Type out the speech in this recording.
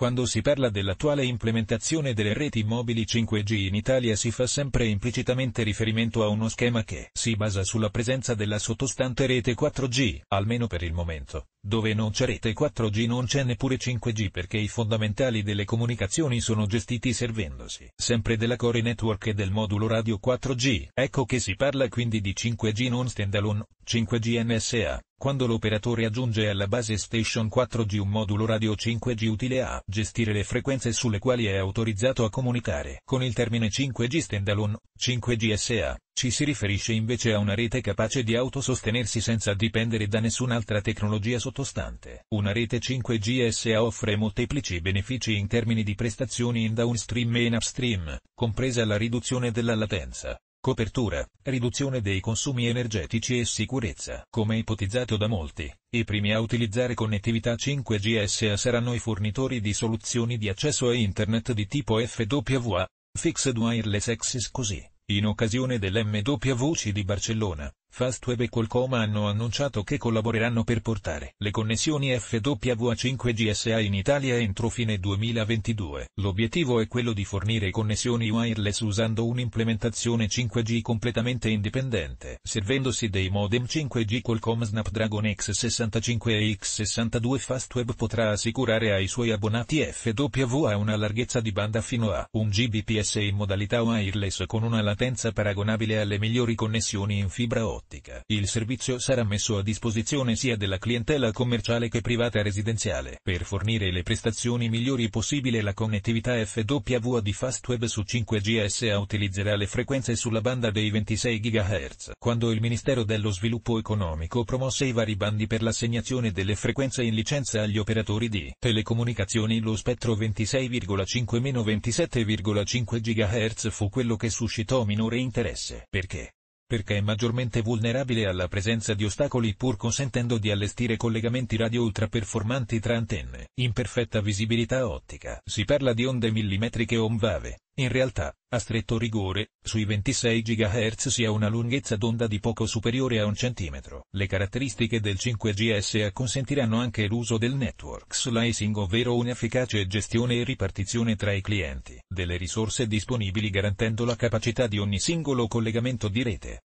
Quando si parla dell'attuale implementazione delle reti mobili 5G in Italia si fa sempre implicitamente riferimento a uno schema che si basa sulla presenza della sottostante rete 4G, almeno per il momento, dove non c'è rete 4G non c'è neppure 5G perché i fondamentali delle comunicazioni sono gestiti servendosi sempre della core network e del modulo radio 4G. Ecco che si parla quindi di 5G non standalone, 5 GNSA, quando l'operatore aggiunge alla base station 4G un modulo radio 5G utile a gestire le frequenze sulle quali è autorizzato a comunicare. Con il termine 5G standalone, 5G SA, ci si riferisce invece a una rete capace di autosostenersi senza dipendere da nessun'altra tecnologia sottostante. Una rete 5G SA offre molteplici benefici in termini di prestazioni in downstream e in upstream, compresa la riduzione della latenza, Copertura, riduzione dei consumi energetici e sicurezza. Come ipotizzato da molti, i primi a utilizzare connettività 5G SA saranno i fornitori di soluzioni di accesso a internet di tipo FWA, Fixed Wireless Access così, in occasione dell'MWC di Barcellona, Fastweb e Qualcomm hanno annunciato che collaboreranno per portare le connessioni FWA5 GSA in Italia entro fine 2022. L'obiettivo è quello di fornire connessioni wireless usando un'implementazione 5G completamente indipendente, servendosi dei modem 5G Qualcomm Snapdragon X65 e X62 Fastweb potrà assicurare ai suoi abbonati FWA una larghezza di banda fino a 1 Gbps in modalità wireless con una latenza paragonabile alle migliori connessioni in fibra ottica ottica. Il servizio sarà messo a disposizione sia della clientela commerciale che privata residenziale. Per fornire le prestazioni migliori possibile la connettività FWA di Fastweb su 5GSA utilizzerà le frequenze sulla banda dei 26 GHz. Quando il Ministero dello Sviluppo Economico promosse i vari bandi per l'assegnazione delle frequenze in licenza agli operatori di telecomunicazioni lo spettro 26,5-27,5 GHz fu quello che suscitò minore interesse, perché perché è maggiormente vulnerabile alla presenza di ostacoli pur consentendo di allestire collegamenti radio ultra performanti tra antenne, in perfetta visibilità ottica. Si parla di onde millimetriche o onvave, in realtà, a stretto rigore, sui 26 GHz si ha una lunghezza d'onda di poco superiore a un centimetro. Le caratteristiche del 5GSA consentiranno anche l'uso del network slicing ovvero un'efficace gestione e ripartizione tra i clienti delle risorse disponibili garantendo la capacità di ogni singolo collegamento di rete.